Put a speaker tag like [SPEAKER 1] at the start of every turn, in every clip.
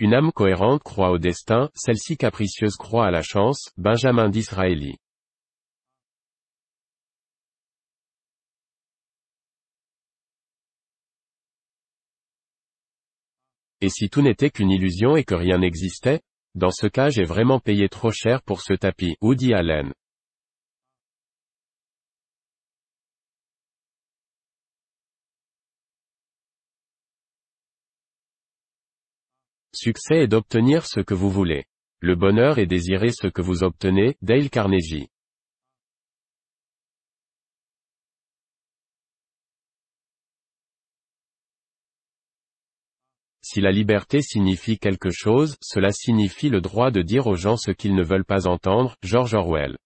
[SPEAKER 1] Une âme cohérente croit au destin, celle-ci capricieuse croit à la chance, Benjamin Disraeli. Et si tout n'était qu'une illusion et que rien n'existait Dans ce cas j'ai vraiment payé trop cher pour ce tapis, Woody Allen. succès est d'obtenir ce que vous voulez. Le bonheur est désirer ce que vous obtenez, Dale Carnegie. Si la liberté signifie quelque chose, cela signifie le droit de dire aux gens ce qu'ils ne veulent pas entendre, George Orwell.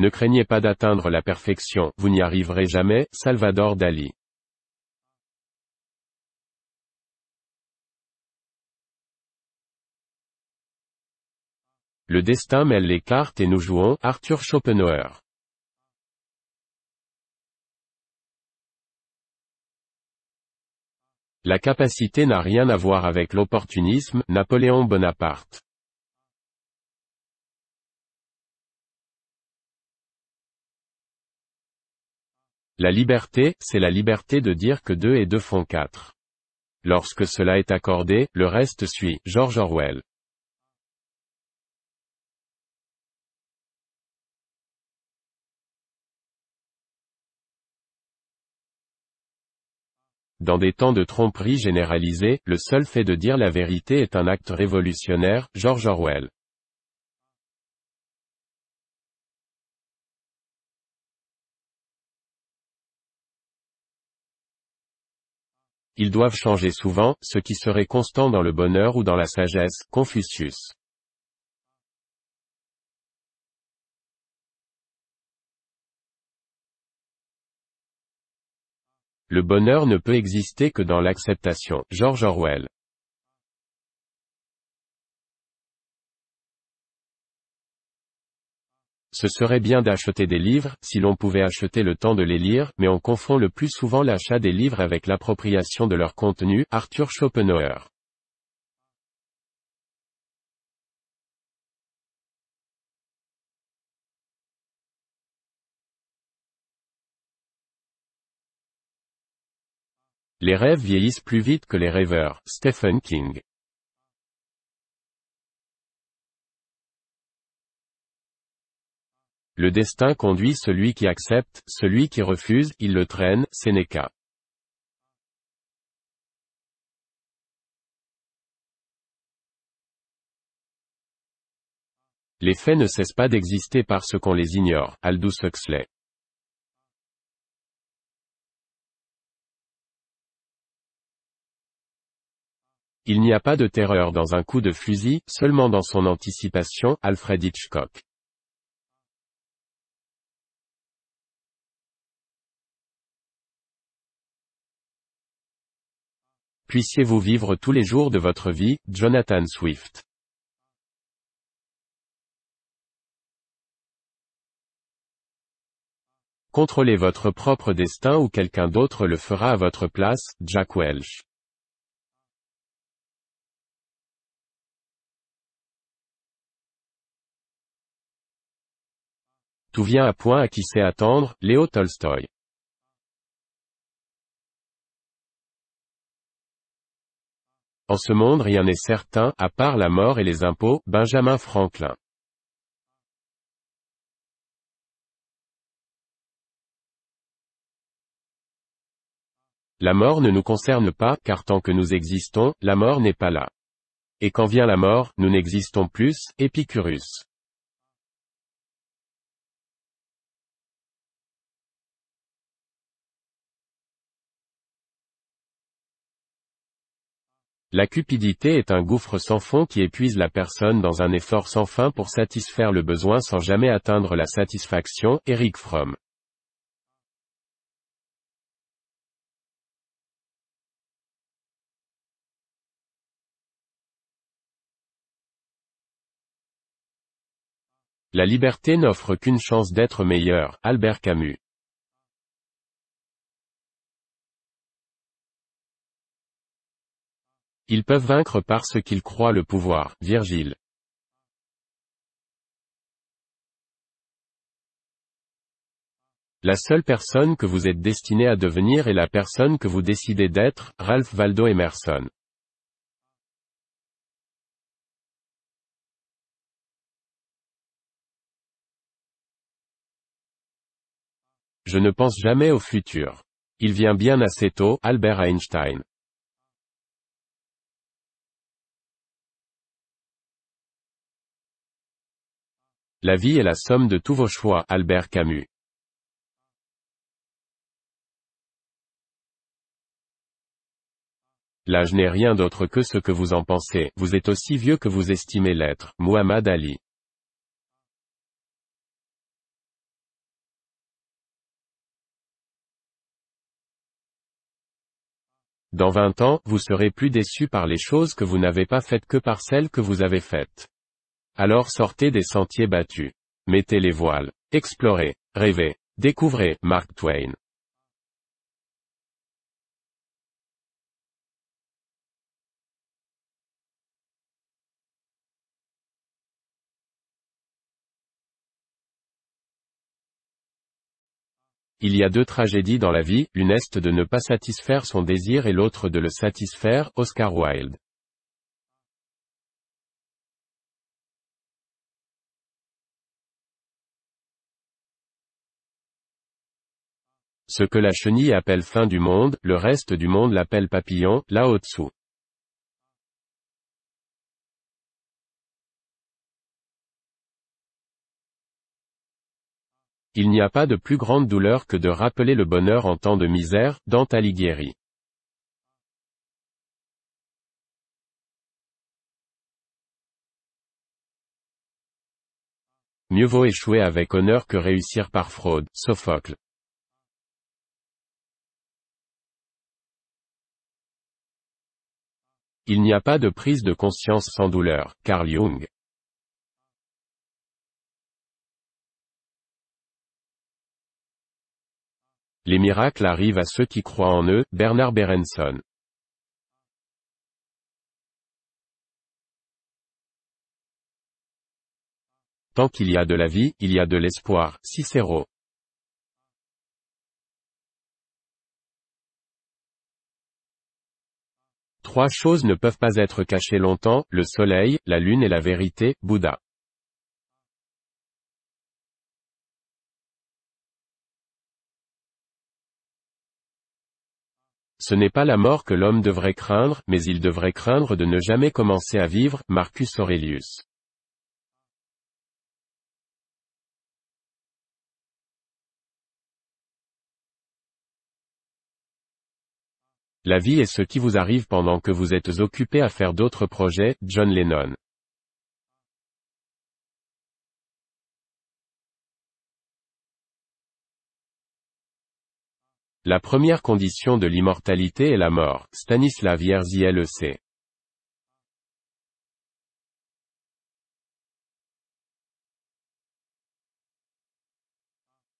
[SPEAKER 1] Ne craignez pas d'atteindre la perfection, vous n'y arriverez jamais, Salvador Dali. Le destin mêle les cartes et nous jouons, Arthur Schopenhauer. La capacité n'a rien à voir avec l'opportunisme, Napoléon Bonaparte. La liberté, c'est la liberté de dire que deux et deux font quatre. Lorsque cela est accordé, le reste suit. George Orwell. Dans des temps de tromperie généralisée, le seul fait de dire la vérité est un acte révolutionnaire, George Orwell. Ils doivent changer souvent, ce qui serait constant dans le bonheur ou dans la sagesse. Confucius. Le bonheur ne peut exister que dans l'acceptation. George Orwell. Ce serait bien d'acheter des livres, si l'on pouvait acheter le temps de les lire, mais on confond le plus souvent l'achat des livres avec l'appropriation de leur contenu, Arthur Schopenhauer. Les rêves vieillissent plus vite que les rêveurs, Stephen King. Le destin conduit celui qui accepte, celui qui refuse, il le traîne, Sénéca. Les faits ne cessent pas d'exister parce qu'on les ignore, Aldous Huxley. Il n'y a pas de terreur dans un coup de fusil, seulement dans son anticipation, Alfred Hitchcock. Puissiez-vous vivre tous les jours de votre vie, Jonathan Swift. Contrôlez votre propre destin ou quelqu'un d'autre le fera à votre place, Jack Welch. Tout vient à point à qui sait attendre, Léo Tolstoy. En ce monde rien n'est certain, à part la mort et les impôts, Benjamin Franklin. La mort ne nous concerne pas, car tant que nous existons, la mort n'est pas là. Et quand vient la mort, nous n'existons plus, Épicurus. La cupidité est un gouffre sans fond qui épuise la personne dans un effort sans fin pour satisfaire le besoin sans jamais atteindre la satisfaction. Eric Fromm. La liberté n'offre qu'une chance d'être meilleur, Albert Camus. Ils peuvent vaincre parce qu'ils croient le pouvoir. Virgile. La seule personne que vous êtes destiné à devenir est la personne que vous décidez d'être, Ralph Waldo Emerson. Je ne pense jamais au futur. Il vient bien assez tôt, Albert Einstein. La vie est la somme de tous vos choix, Albert Camus. L'âge n'est rien d'autre que ce que vous en pensez, vous êtes aussi vieux que vous estimez l'être, Muhammad Ali. Dans vingt ans, vous serez plus déçu par les choses que vous n'avez pas faites que par celles que vous avez faites. Alors sortez des sentiers battus. Mettez les voiles. Explorez. Rêvez. Découvrez. Mark Twain. Il y a deux tragédies dans la vie, une est de ne pas satisfaire son désir et l'autre de le satisfaire, Oscar Wilde. Ce que la chenille appelle fin du monde, le reste du monde l'appelle papillon, là dessous Il n'y a pas de plus grande douleur que de rappeler le bonheur en temps de misère, Dante Alighieri. Mieux vaut échouer avec honneur que réussir par fraude, Sophocle. Il n'y a pas de prise de conscience sans douleur, Carl Jung. Les miracles arrivent à ceux qui croient en eux, Bernard Berenson. Tant qu'il y a de la vie, il y a de l'espoir, Cicero. Trois choses ne peuvent pas être cachées longtemps, le soleil, la lune et la vérité, Bouddha. Ce n'est pas la mort que l'homme devrait craindre, mais il devrait craindre de ne jamais commencer à vivre, Marcus Aurelius. La vie est ce qui vous arrive pendant que vous êtes occupé à faire d'autres projets, John Lennon. La première condition de l'immortalité est la mort, Stanislav Yerzy LEC.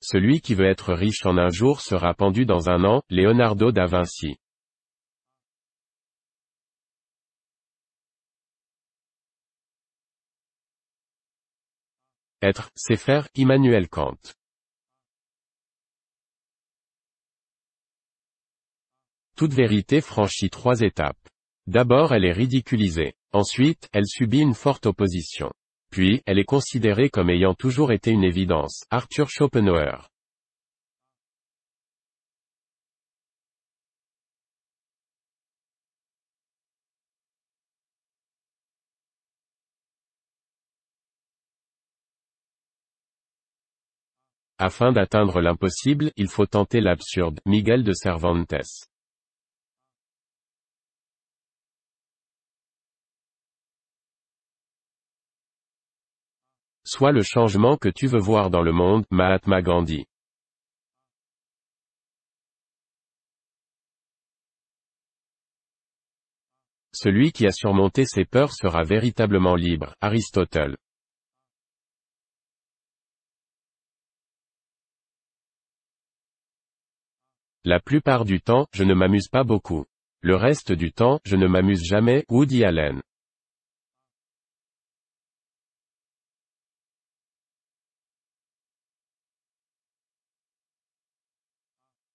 [SPEAKER 1] Celui qui veut être riche en un jour sera pendu dans un an, Leonardo da Vinci. Être, c'est faire, Immanuel Kant. Toute vérité franchit trois étapes. D'abord elle est ridiculisée. Ensuite, elle subit une forte opposition. Puis, elle est considérée comme ayant toujours été une évidence. Arthur Schopenhauer. Afin d'atteindre l'impossible, il faut tenter l'absurde. Miguel de Cervantes. Sois le changement que tu veux voir dans le monde, Mahatma Gandhi. Celui qui a surmonté ses peurs sera véritablement libre, Aristote. La plupart du temps, je ne m'amuse pas beaucoup. Le reste du temps, je ne m'amuse jamais, Woody Allen.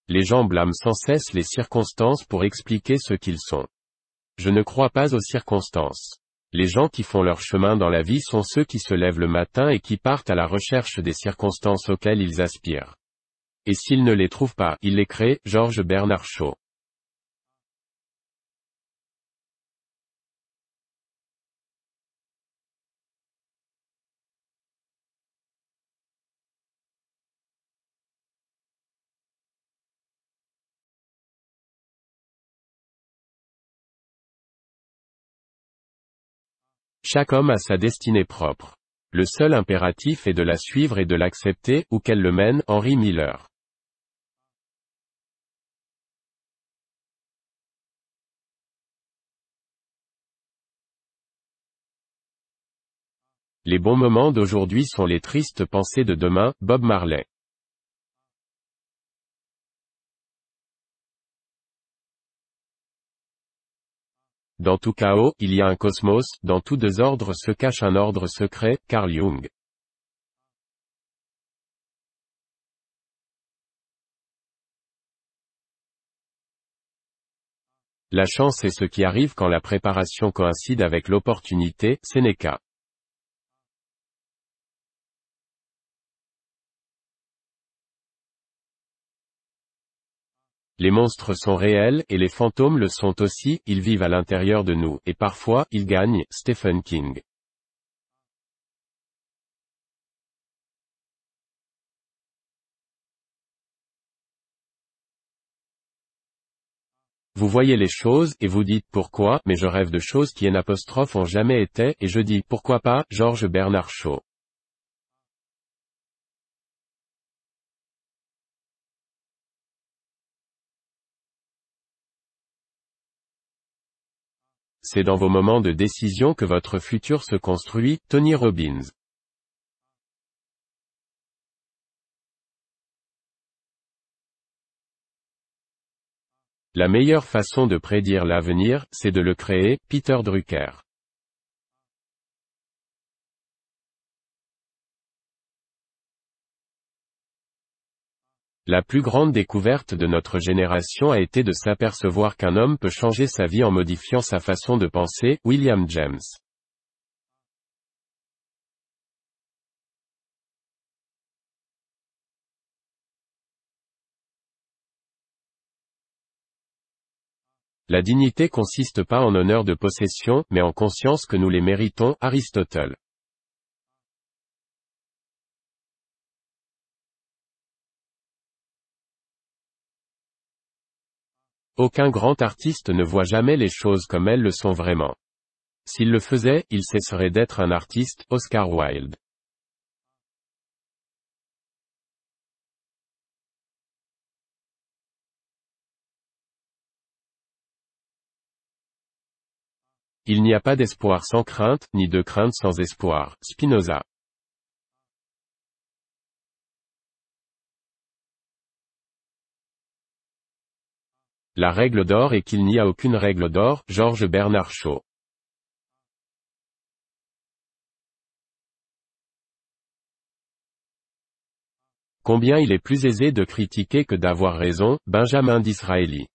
[SPEAKER 1] Les gens blâment sans cesse les circonstances pour expliquer ce qu'ils sont. Je ne crois pas aux circonstances. Les gens qui font leur chemin dans la vie sont ceux qui se lèvent le matin et qui partent à la recherche des circonstances auxquelles ils aspirent et s'il ne les trouve pas, il les crée, Georges Bernard Shaw. Chaque homme a sa destinée propre. Le seul impératif est de la suivre et de l'accepter, ou qu'elle le mène, Henry Miller. Les bons moments d'aujourd'hui sont les tristes pensées de demain, Bob Marley. Dans tout chaos, il y a un cosmos, dans deux ordres se cache un ordre secret, Carl Jung. La chance est ce qui arrive quand la préparation coïncide avec l'opportunité, Sénéca. Les monstres sont réels, et les fantômes le sont aussi, ils vivent à l'intérieur de nous, et parfois, ils gagnent, Stephen King. Vous voyez les choses, et vous dites pourquoi, mais je rêve de choses qui en apostrophe ont jamais été, et je dis pourquoi pas, Georges Bernard Shaw. C'est dans vos moments de décision que votre futur se construit, Tony Robbins. La meilleure façon de prédire l'avenir, c'est de le créer, Peter Drucker. La plus grande découverte de notre génération a été de s'apercevoir qu'un homme peut changer sa vie en modifiant sa façon de penser, William James. La dignité consiste pas en honneur de possession, mais en conscience que nous les méritons, Aristote. Aucun grand artiste ne voit jamais les choses comme elles le sont vraiment. S'il le faisait, il cesserait d'être un artiste, Oscar Wilde. Il n'y a pas d'espoir sans crainte, ni de crainte sans espoir. Spinoza. La règle d'or est qu'il n'y a aucune règle d'or, Georges Bernard Shaw. Combien il est plus aisé de critiquer que d'avoir raison, Benjamin Disraeli. «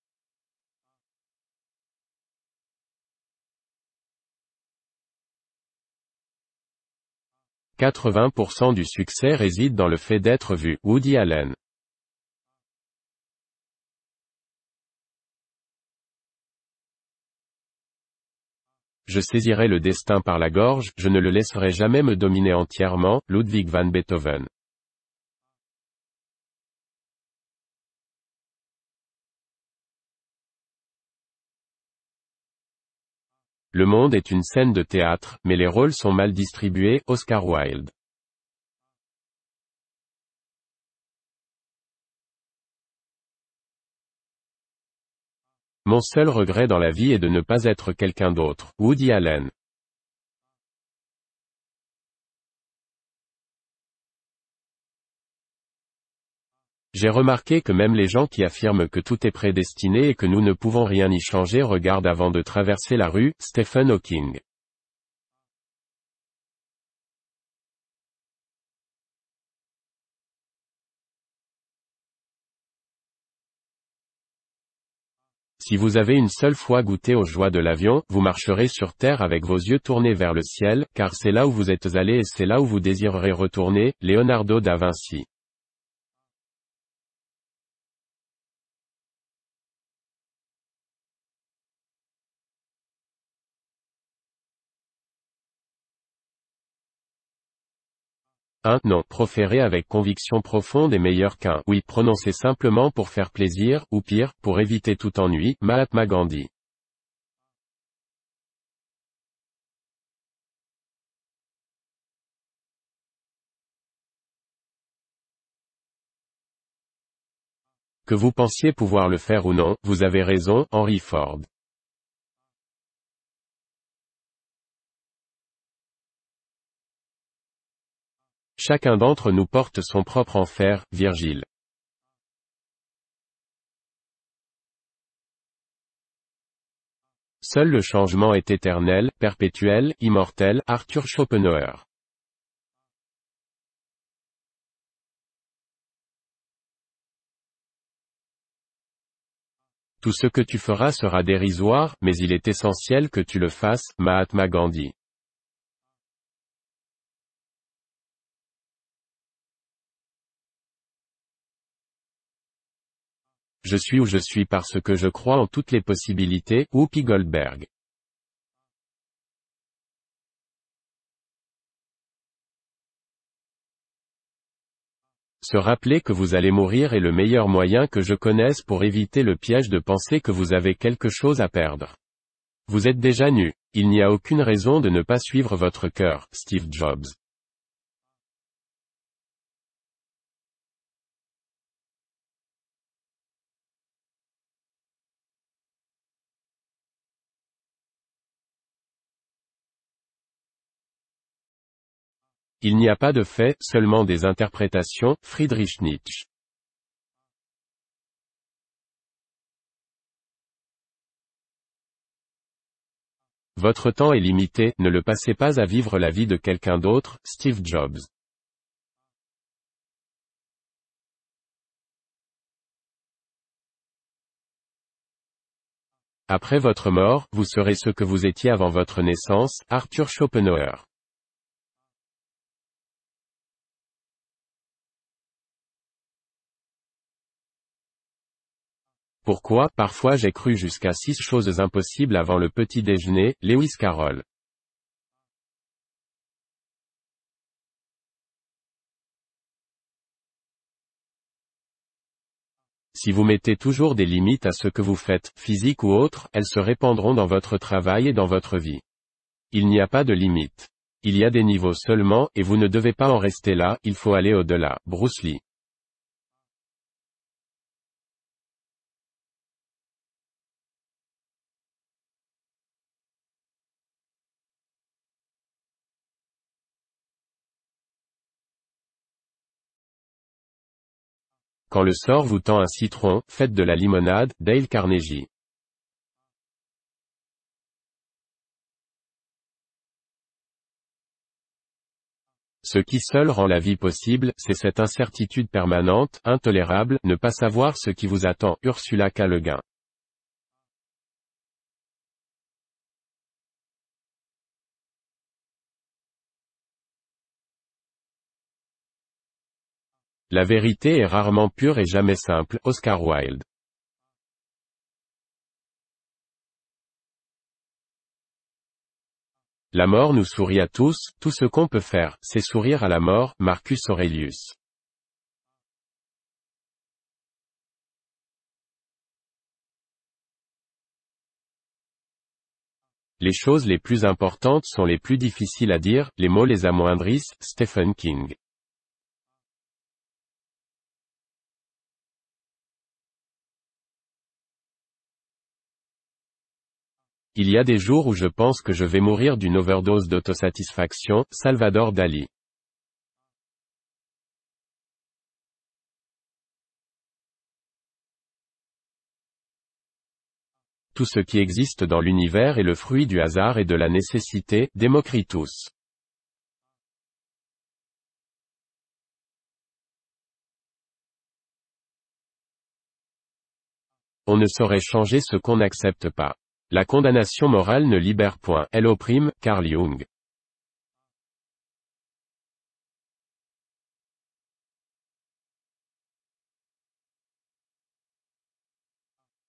[SPEAKER 1] 80% du succès réside dans le fait d'être vu, Woody Allen. je saisirai le destin par la gorge, je ne le laisserai jamais me dominer entièrement, Ludwig van Beethoven. Le monde est une scène de théâtre, mais les rôles sont mal distribués, Oscar Wilde. Mon seul regret dans la vie est de ne pas être quelqu'un d'autre. Woody Allen. J'ai remarqué que même les gens qui affirment que tout est prédestiné et que nous ne pouvons rien y changer regardent avant de traverser la rue, Stephen Hawking. Si vous avez une seule fois goûté aux joies de l'avion, vous marcherez sur terre avec vos yeux tournés vers le ciel, car c'est là où vous êtes allé et c'est là où vous désirerez retourner, Leonardo da Vinci. Un ah, non » proféré avec conviction profonde est meilleur qu'un oui prononcé simplement pour faire plaisir, ou pire, pour éviter tout ennui, Mahatma Gandhi. Que vous pensiez pouvoir le faire ou non, vous avez raison, Henry Ford. Chacun d'entre nous porte son propre enfer, Virgile. Seul le changement est éternel, perpétuel, immortel, Arthur Schopenhauer. Tout ce que tu feras sera dérisoire, mais il est essentiel que tu le fasses, Mahatma Gandhi. Je suis où je suis parce que je crois en toutes les possibilités, Whoopi Goldberg. Se rappeler que vous allez mourir est le meilleur moyen que je connaisse pour éviter le piège de penser que vous avez quelque chose à perdre. Vous êtes déjà nu. Il n'y a aucune raison de ne pas suivre votre cœur, Steve Jobs. Il n'y a pas de faits, seulement des interprétations, Friedrich Nietzsche. Votre temps est limité, ne le passez pas à vivre la vie de quelqu'un d'autre, Steve Jobs. Après votre mort, vous serez ce que vous étiez avant votre naissance, Arthur Schopenhauer. Pourquoi, parfois j'ai cru jusqu'à six choses impossibles avant le petit déjeuner, Lewis Carroll. Si vous mettez toujours des limites à ce que vous faites, physique ou autre, elles se répandront dans votre travail et dans votre vie. Il n'y a pas de limite. Il y a des niveaux seulement, et vous ne devez pas en rester là, il faut aller au-delà. Bruce Lee. Quand le sort vous tend un citron, faites de la limonade, Dale Carnegie. Ce qui seul rend la vie possible, c'est cette incertitude permanente, intolérable, ne pas savoir ce qui vous attend, Ursula K. La vérité est rarement pure et jamais simple. Oscar Wilde. La mort nous sourit à tous, tout ce qu'on peut faire, c'est sourire à la mort, Marcus Aurelius. Les choses les plus importantes sont les plus difficiles à dire, les mots les amoindrissent, Stephen King. Il y a des jours où je pense que je vais mourir d'une overdose d'autosatisfaction, Salvador Dali. Tout ce qui existe dans l'univers est le fruit du hasard et de la nécessité, Démocritus. On ne saurait changer ce qu'on n'accepte pas. La condamnation morale ne libère point. opprime, Carl Jung.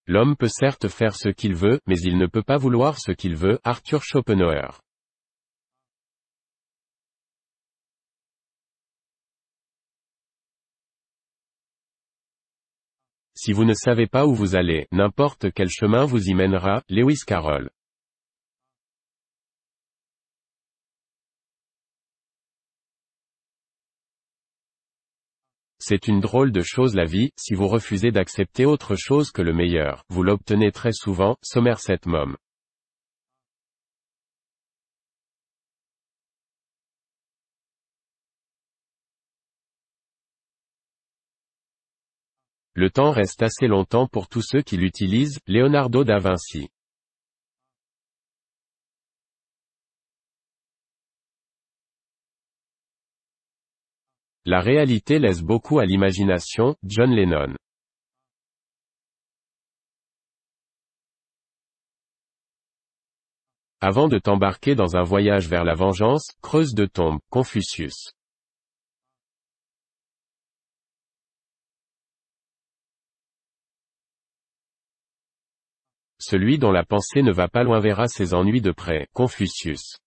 [SPEAKER 1] L'homme peut certes faire ce qu'il veut, mais il ne peut pas vouloir ce qu'il veut, Arthur Schopenhauer. Si vous ne savez pas où vous allez, n'importe quel chemin vous y mènera, Lewis Carroll. C'est une drôle de chose la vie, si vous refusez d'accepter autre chose que le meilleur, vous l'obtenez très souvent, Somerset mom. Le temps reste assez longtemps pour tous ceux qui l'utilisent, Leonardo da Vinci. La réalité laisse beaucoup à l'imagination, John Lennon. Avant de t'embarquer dans un voyage vers la vengeance, creuse de tombe, Confucius. Celui dont la pensée ne va pas loin verra ses ennuis de près. Confucius.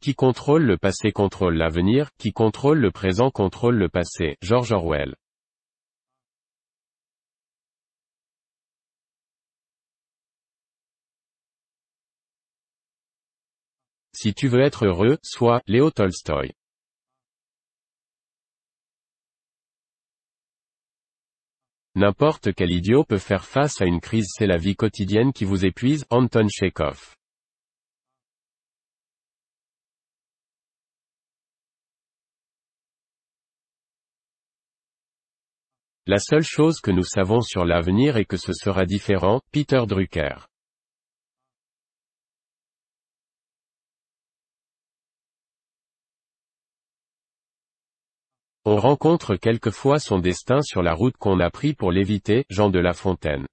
[SPEAKER 1] Qui contrôle le passé contrôle l'avenir, qui contrôle le présent contrôle le passé. George Orwell. Si tu veux être heureux, sois Léo Tolstoy. N'importe quel idiot peut faire face à une crise, c'est la vie quotidienne qui vous épuise, Anton Chekhov. La seule chose que nous savons sur l'avenir est que ce sera différent, Peter Drucker. On rencontre quelquefois son destin sur la route qu'on a pris pour l'éviter, Jean de La Fontaine.